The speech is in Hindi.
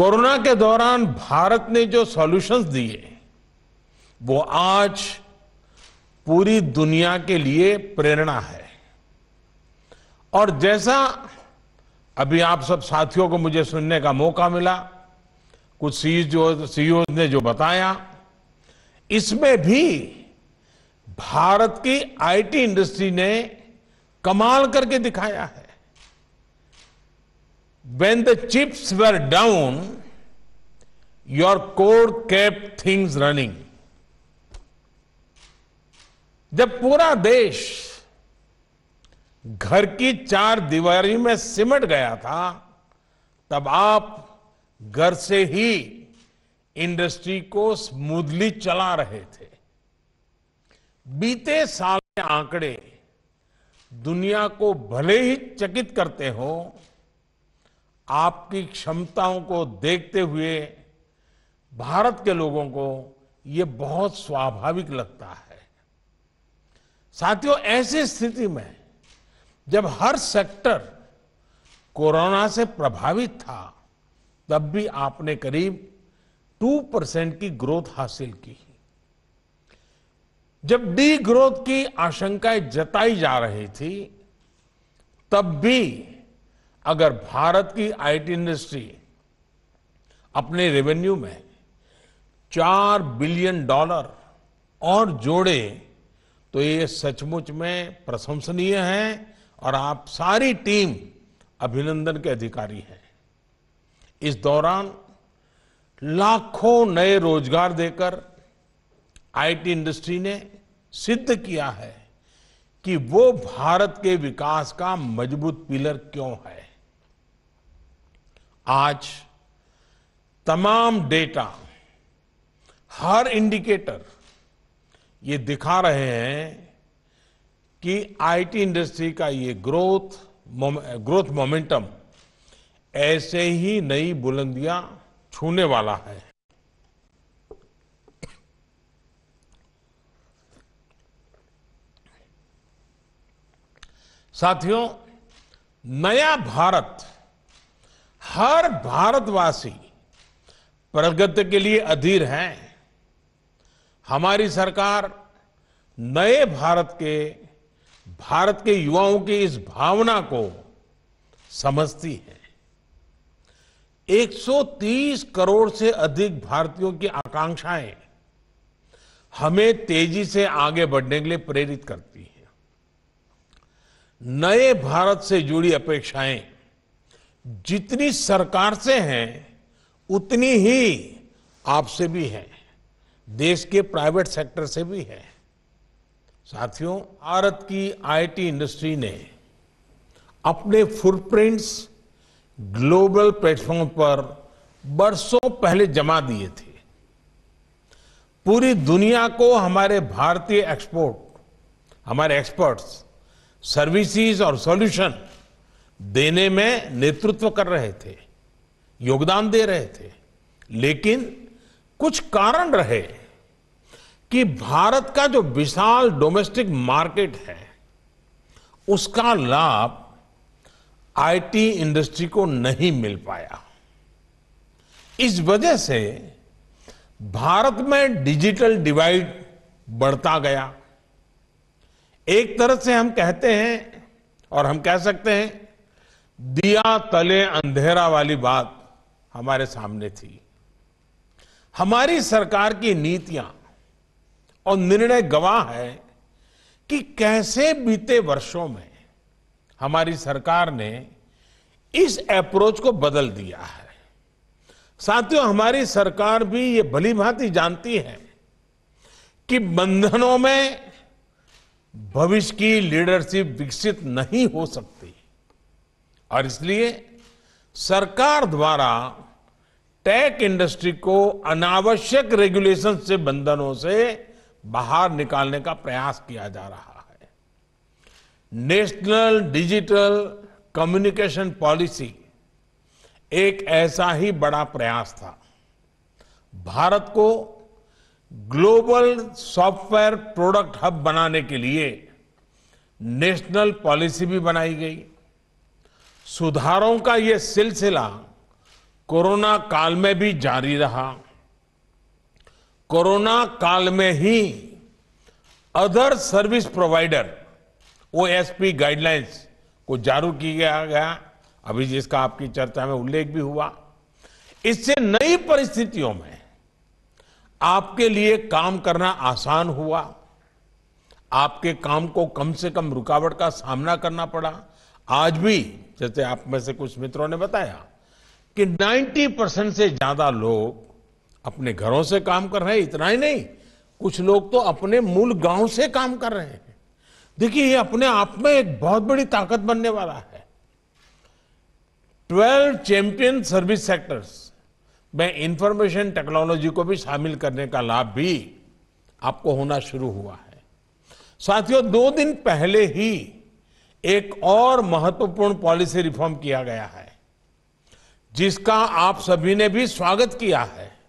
कोरोना के दौरान भारत ने जो सॉल्यूशंस दिए वो आज पूरी दुनिया के लिए प्रेरणा है और जैसा अभी आप सब साथियों को मुझे सुनने का मौका मिला कुछ सीईओ सीईओ e e ने जो बताया इसमें भी भारत की आईटी इंडस्ट्री ने कमाल करके दिखाया है when the chips were down, your code kept things running. जब पूरा देश घर की चार दीवारी में सिमट गया था तब आप घर से ही इंडस्ट्री को स्मूथली चला रहे थे बीते साल के आंकड़े दुनिया को भले ही चकित करते हो आपकी क्षमताओं को देखते हुए भारत के लोगों को ये बहुत स्वाभाविक लगता है साथियों ऐसी स्थिति में जब हर सेक्टर कोरोना से प्रभावित था तब भी आपने करीब 2 परसेंट की ग्रोथ हासिल की जब डी ग्रोथ की आशंकाएं जताई जा रही थी तब भी अगर भारत की आईटी इंडस्ट्री अपने रेवेन्यू में चार बिलियन डॉलर और जोड़े तो ये सचमुच में प्रशंसनीय है और आप सारी टीम अभिनंदन के अधिकारी हैं इस दौरान लाखों नए रोजगार देकर आईटी इंडस्ट्री ने सिद्ध किया है कि वो भारत के विकास का मजबूत पिलर क्यों है आज तमाम डेटा हर इंडिकेटर ये दिखा रहे हैं कि आईटी इंडस्ट्री का ये ग्रोथ ग्रोथ मोमेंटम ऐसे ही नई बुलंदियां छूने वाला है साथियों नया भारत हर भारतवासी प्रगति के लिए अधीर हैं हमारी सरकार नए भारत के भारत के युवाओं की इस भावना को समझती है 130 करोड़ से अधिक भारतीयों की आकांक्षाएं हमें तेजी से आगे बढ़ने के लिए प्रेरित करती हैं नए भारत से जुड़ी अपेक्षाएं जितनी सरकार से है उतनी ही आपसे भी है देश के प्राइवेट सेक्टर से भी है साथियों भारत की आईटी इंडस्ट्री ने अपने फुटप्रिंट्स ग्लोबल प्लेटफॉर्म पर बरसों पहले जमा दिए थे पूरी दुनिया को हमारे भारतीय एक्सपोर्ट हमारे एक्सपर्ट्स सर्विसेज और सॉल्यूशन देने में नेतृत्व कर रहे थे योगदान दे रहे थे लेकिन कुछ कारण रहे कि भारत का जो विशाल डोमेस्टिक मार्केट है उसका लाभ आईटी इंडस्ट्री को नहीं मिल पाया इस वजह से भारत में डिजिटल डिवाइड बढ़ता गया एक तरह से हम कहते हैं और हम कह सकते हैं दिया तले अंधेरा वाली बात हमारे सामने थी हमारी सरकार की नीतियां और निर्णय गवाह है कि कैसे बीते वर्षों में हमारी सरकार ने इस अप्रोच को बदल दिया है साथियों हमारी सरकार भी ये भली भांति जानती है कि बंधनों में भविष्य की लीडरशिप विकसित नहीं हो सकती और इसलिए सरकार द्वारा टेक इंडस्ट्री को अनावश्यक रेगुलेशन से बंधनों से बाहर निकालने का प्रयास किया जा रहा है नेशनल डिजिटल कम्युनिकेशन पॉलिसी एक ऐसा ही बड़ा प्रयास था भारत को ग्लोबल सॉफ्टवेयर प्रोडक्ट हब बनाने के लिए नेशनल पॉलिसी भी बनाई गई सुधारों का ये सिलसिला कोरोना काल में भी जारी रहा कोरोना काल में ही other service provider O S P guidelines को जारू किया गया अभी जिसका आपकी चर्चा में उल्लेख भी हुआ इससे नई परिस्थितियों में आपके लिए काम करना आसान हुआ आपके काम को कम से कम रुकावट का सामना करना पड़ा आज भी जैसे आप में से कुछ मित्रों ने बताया कि 90 परसेंट से ज्यादा लोग अपने घरों से काम कर रहे हैं इतना ही नहीं कुछ लोग तो अपने मूल गांव से काम कर रहे हैं देखिए ये अपने आप में एक बहुत बड़ी ताकत बनने वाला है 12 चैंपियन सर्विस सेक्टर्स में इंफॉर्मेशन टेक्नोलॉजी को भी शामिल करने का लाभ भी आपको होना शुरू हुआ है साथियों दो दिन पहले ही एक और महत्वपूर्ण पॉलिसी रिफॉर्म किया गया है जिसका आप सभी ने भी स्वागत किया है